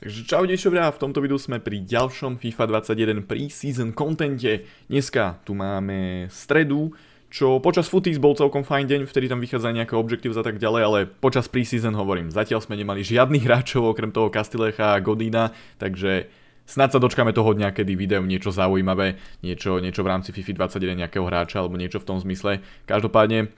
Takže čau dešovňa, v tomto videu sme pri ďalšom FIFA 21 pre-season kontente. Dneska tu máme stredu, čo počas footies bol celkom fajn deň, vtedy tam vychádza nejaké objektív a tak ďalej, ale počas pre-season hovorím, zatiaľ sme nemali žiadnych hráčov okrem toho Kastilecha a Godina, takže snad sa dočkáme toho dňa, kedy videu, niečo zaujímavé, niečo, niečo v rámci FIFA 21 nejakého hráča alebo niečo v tom zmysle. Každopádne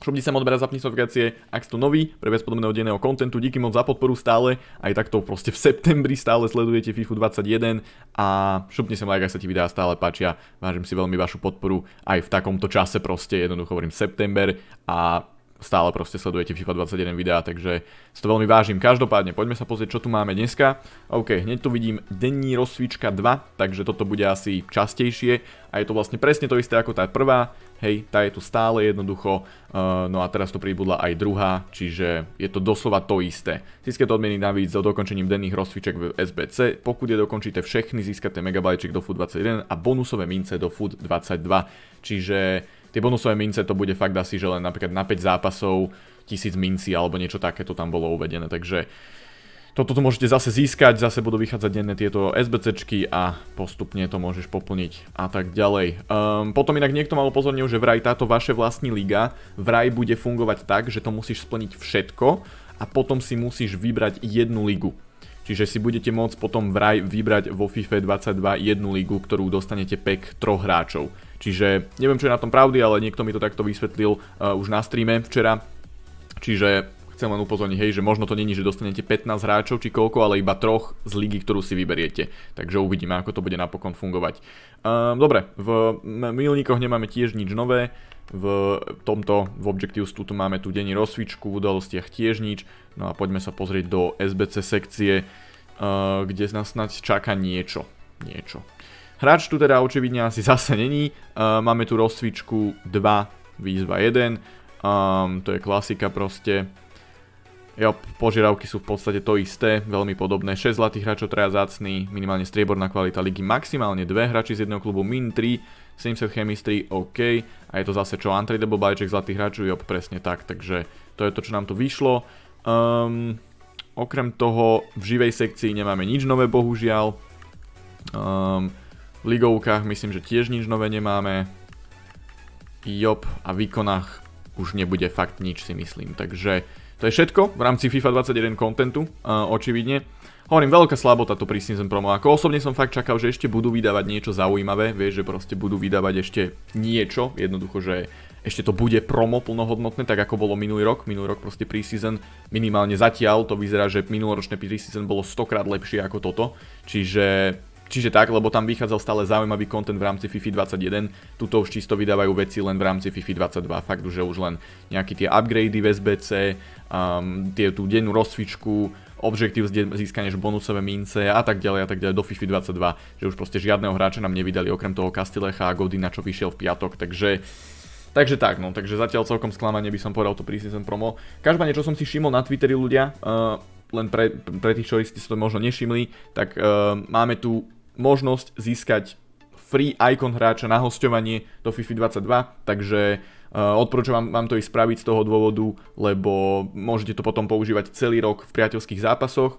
Šupni sa odber a notifikácie, ak ste nový, pre viac podobného denného kontentu. Díky moc za podporu stále, aj takto proste v septembri stále sledujete FIFA 21 a šupni sem like, ak sa ti videá stále páčia. Vážim si veľmi vašu podporu aj v takomto čase proste, jednoducho hovorím september a stále proste sledujete FIFA 21 videá, takže si to veľmi vážim. Každopádne, poďme sa pozrieť, čo tu máme dneska. OK, hneď tu vidím denní rozsvička 2, takže toto bude asi častejšie a je to vlastne presne to isté ako tá prvá, hej, tá je tu stále jednoducho, eh, no a teraz tu pribudla aj druhá, čiže je to doslova to isté. Získate odmeny navíc za dokončením denných rozsviček v SBC, pokud je dokončíte všechny, získate megabajček do FUD 21 a bonusové mince do FUD 22, čiže Tie bonusové mince to bude fakt asi, že len napríklad na 5 zápasov 1000 minci alebo niečo také to tam bolo uvedené, takže toto tu môžete zase získať, zase budú vychádzať denné tieto SBCčky a postupne to môžeš poplniť a tak ďalej. Um, potom inak niekto mal upozornil, že vraj táto vaše vlastní liga vraj bude fungovať tak, že to musíš splniť všetko a potom si musíš vybrať jednu ligu. Čiže si budete môcť potom vraj vybrať vo FIFA 22 jednu ligu, ktorú dostanete pek troch hráčov. Čiže neviem, čo je na tom pravdy, ale niekto mi to takto vysvetlil uh, už na streame včera. Čiže chcem len upozorniť, hej, že možno to není, že dostanete 15 hráčov či koľko, ale iba troch z ligy, ktorú si vyberiete. Takže uvidíme, ako to bude napokon fungovať. Ehm, dobre, v milníkoch nemáme tiež nič nové v tomto, v Objectives tu máme tu denní rozsvičku, v udalostiach tiež nič. No a poďme sa pozrieť do SBC sekcie, eh, kde nás snáď čaká niečo. Niečo. Hráč tu teda očividne asi zase není. Eh, máme tu rozsvičku 2, výzva 1. Ehm, to je klasika proste. Jo, požiadavky sú v podstate to isté, veľmi podobné. 6 zlatých hráčov, 3 zácný, minimálne strieborná kvalita ligy, maximálne 2 hráči z jedného klubu, min 3 Simset chemistry, OK. A je to zase čo, untradable bajček zlatých hráčov, jo, presne tak. Takže to je to, čo nám tu vyšlo. Um, okrem toho, v živej sekcii nemáme nič nové, bohužiaľ. Um, v ligovkách myslím, že tiež nič nové nemáme. Jop a výkonách už nebude fakt nič si myslím. Takže to je všetko v rámci FIFA 21 kontentu, uh, očividne. Hovorím, veľká slabota to pri Season Promo. Ako osobne som fakt čakal, že ešte budú vydávať niečo zaujímavé, vieš, že proste budú vydávať ešte niečo, jednoducho, že ešte to bude promo plnohodnotné, tak ako bolo minulý rok. Minulý rok proste pre-season minimálne zatiaľ, to vyzerá, že minuloročné pre-season bolo stokrát lepšie ako toto. Čiže Čiže tak, lebo tam vychádzal stále zaujímavý kontent v rámci FIFA 21, tuto už čisto vydávajú veci len v rámci FIFA 22, fakt, že už len nejaké tie upgrady v SBC, um, tie tú dennú rozcvičku, objective získanie bonusové mince a tak ďalej a tak ďalej do FIFA 22, že už proste žiadného hráča nám nevydali okrem toho Castilecha a Godina, čo vyšiel v piatok, takže Takže tak, no, takže zatiaľ celkom sklamanie by som povedal to pre-season promo. Každopádne, čo som si všimol na Twitteri ľudia, uh, len pre, pre tých, čo ste si to možno nešimli, tak uh, máme tu možnosť získať free icon hráča na hostovanie do FIFA 22, takže eh, odporúčam vám, vám to ísť spraviť z toho dôvodu, lebo môžete to potom používať celý rok v priateľských zápasoch.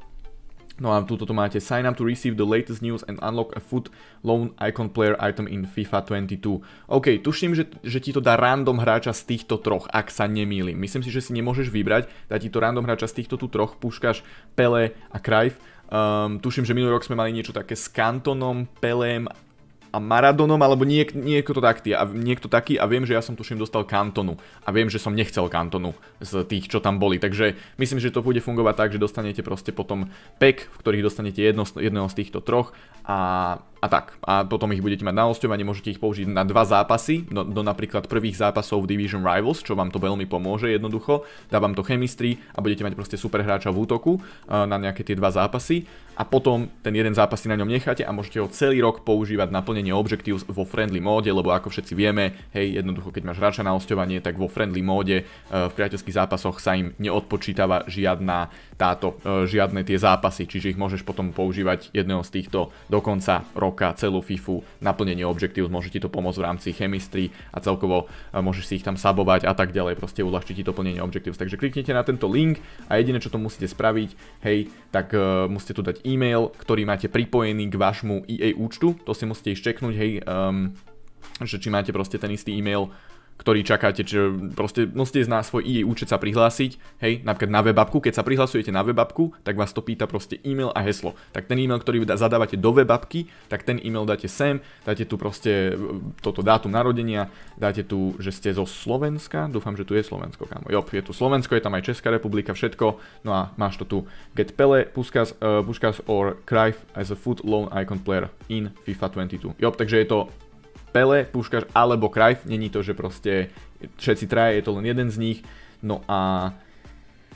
No a tuto to máte Sign up to receive the latest news and unlock a foot loan icon player item in FIFA 22. OK, tuším, že, že ti to dá random hráča z týchto troch, ak sa nemýlim. Myslím si, že si nemôžeš vybrať, dá ti to random hráča z týchto tu troch, Puškaš, Pele a Krajv. Um, ehm, tuším, že minulý rok sme mali niečo také s Kantonom, Pelem a Maradonom, alebo niek, niekto, taký, a, niekto taký a viem, že ja som tuším dostal Kantonu a viem, že som nechcel Kantonu z tých, čo tam boli. Takže myslím, že to bude fungovať tak, že dostanete proste potom pack, v ktorých dostanete jedno, jedného z týchto troch a, a tak. A potom ich budete mať na osťovanie, môžete ich použiť na dva zápasy, do, no, do napríklad prvých zápasov v Division Rivals, čo vám to veľmi pomôže jednoducho, dá vám to chemistry a budete mať proste super hráča v útoku uh, na nejaké tie dva zápasy a potom ten jeden zápas si na ňom necháte a môžete ho celý rok používať na plnenie zmenenie objectives vo friendly móde, lebo ako všetci vieme, hej, jednoducho keď máš hráča na osťovanie, tak vo friendly móde e, v priateľských zápasoch sa im neodpočítava žiadna táto, e, žiadne tie zápasy, čiže ich môžeš potom používať jedného z týchto do konca roka celú FIFU, naplnenie objectives, môže ti to pomôcť v rámci chemistry a celkovo e, môžeš si ich tam sabovať a tak ďalej, proste uľahčí ti to plnenie objectives. Takže kliknite na tento link a jediné, čo to musíte spraviť, hej, tak musíte tu dať e-mail, ktorý máte pripojený k vašmu EA účtu, to si musíte ešte checknúť, hej, um, že či máte proste ten istý e-mail ktorý čakáte, čiže proste musíte no na svoj EA účet sa prihlásiť, hej, napríklad na webapku, keď sa prihlasujete na webapku, tak vás to pýta proste e-mail a heslo. Tak ten e-mail, ktorý zadávate do webapky, tak ten e-mail dáte sem, dáte tu proste e, toto dátum narodenia, dáte tu, že ste zo Slovenska, dúfam, že tu je Slovensko, kámo, jo, je tu Slovensko, je tam aj Česká republika, všetko, no a máš to tu, get pele, puskas, uh, puskas or Cryf as a foot loan icon player in FIFA 22. Jo, takže je to Pele, Puškaš alebo Krajf. Není to, že proste všetci traje je to len jeden z nich. No a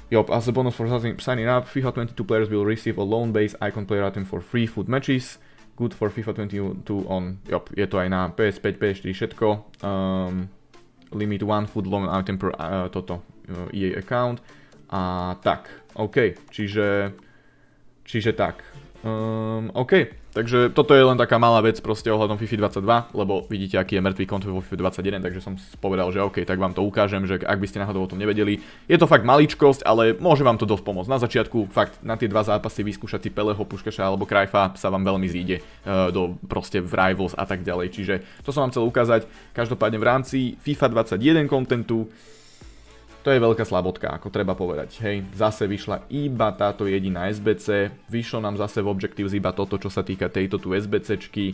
Jo, as a bonus for signing up, FIFA 22 players will receive a loan base icon player item for free food matches. Good for FIFA 22 on, Jo, je to aj na PS5, PS4, všetko. Um, limit one food loan item per uh, toto uh, EA account. A tak, OK, čiže, čiže tak. Um, OK, Takže toto je len taká malá vec proste ohľadom FIFA 22, lebo vidíte, aký je mŕtvý kont vo FIFA 21, takže som povedal, že OK, tak vám to ukážem, že ak by ste náhodou o tom nevedeli. Je to fakt maličkosť, ale môže vám to dosť pomôcť. Na začiatku fakt na tie dva zápasy vyskúšať si Peleho, Puškaša alebo Krajfa sa vám veľmi zíde e, do proste v Rivals a tak ďalej. Čiže to som vám chcel ukázať. Každopádne v rámci FIFA 21 kontentu to je veľká slabotka, ako treba povedať. Hej, zase vyšla iba táto jediná SBC, vyšlo nám zase v Objectives iba toto, čo sa týka tejto tu SBCčky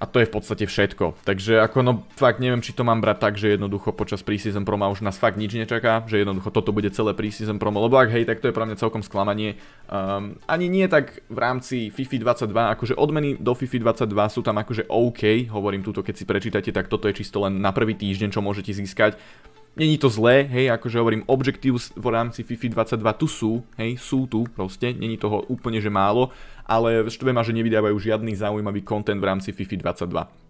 a to je v podstate všetko. Takže ako no fakt neviem, či to mám brať tak, že jednoducho počas preseason promo už nás fakt nič nečaká, že jednoducho toto bude celé preseason promo, lebo ak hej, tak to je pre mňa celkom sklamanie. Um, ani nie tak v rámci FIFA 22, akože odmeny do FIFA 22 sú tam akože OK, hovorím túto, keď si prečítate, tak toto je čisto len na prvý týždeň, čo môžete získať Není to zlé, hej, akože hovorím, objektív v rámci FIFA 22 tu sú, hej, sú tu proste, není toho úplne, že málo, ale štve ma, že nevydávajú žiadny zaujímavý kontent v rámci FIFA 22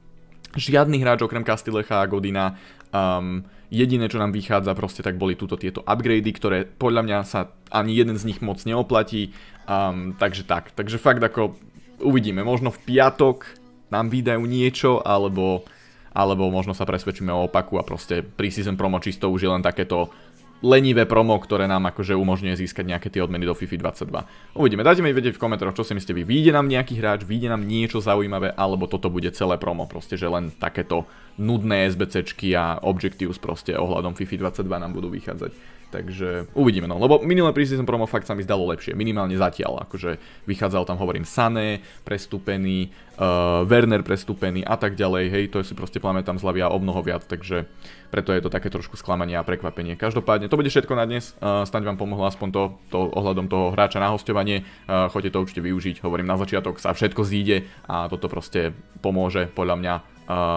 žiadny hráč okrem Castilecha a Godina. Um, jediné, čo nám vychádza proste, tak boli túto tieto upgrady, ktoré podľa mňa sa ani jeden z nich moc neoplatí. Um, takže tak, takže fakt ako uvidíme, možno v piatok nám vydajú niečo, alebo alebo možno sa presvedčíme o opaku a proste pre-season promo čisto už je len takéto lenivé promo, ktoré nám akože umožňuje získať nejaké tie odmeny do FIFA 22. Uvidíme, dajte mi vedieť v komentároch, čo si myslíte vy. Vyjde nám nejaký hráč, vyjde nám niečo zaujímavé, alebo toto bude celé promo, proste, že len takéto nudné SBCčky a objectives proste ohľadom FIFA 22 nám budú vychádzať. Takže uvidíme, no. Lebo minulé preseason promo fakt sa mi zdalo lepšie. Minimálne zatiaľ. Akože vychádzal tam, hovorím, Sané prestúpený, uh, Werner prestúpený a tak ďalej. Hej, to si proste pamätám z hlavy a o mnoho viac. Takže preto je to také trošku sklamanie a prekvapenie. Každopádne to bude všetko na dnes. Uh, snaď vám pomohlo aspoň to, to ohľadom toho hráča na hostovanie. Uh, choďte to určite využiť. Hovorím na začiatok sa všetko zíde a toto proste pomôže podľa mňa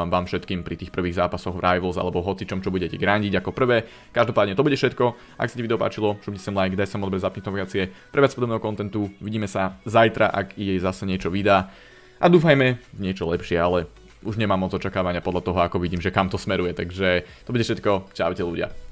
vám všetkým pri tých prvých zápasoch v Rivals alebo hocičom, čo budete grandiť ako prvé. Každopádne to bude všetko. Ak sa ti video páčilo, šupni sem like, daj sem odber, zapni notifikácie pre viac podobného kontentu. Vidíme sa zajtra, ak jej zase niečo vydá. A dúfajme niečo lepšie, ale už nemám moc očakávania podľa toho, ako vidím, že kam to smeruje. Takže to bude všetko. Čaute ľudia.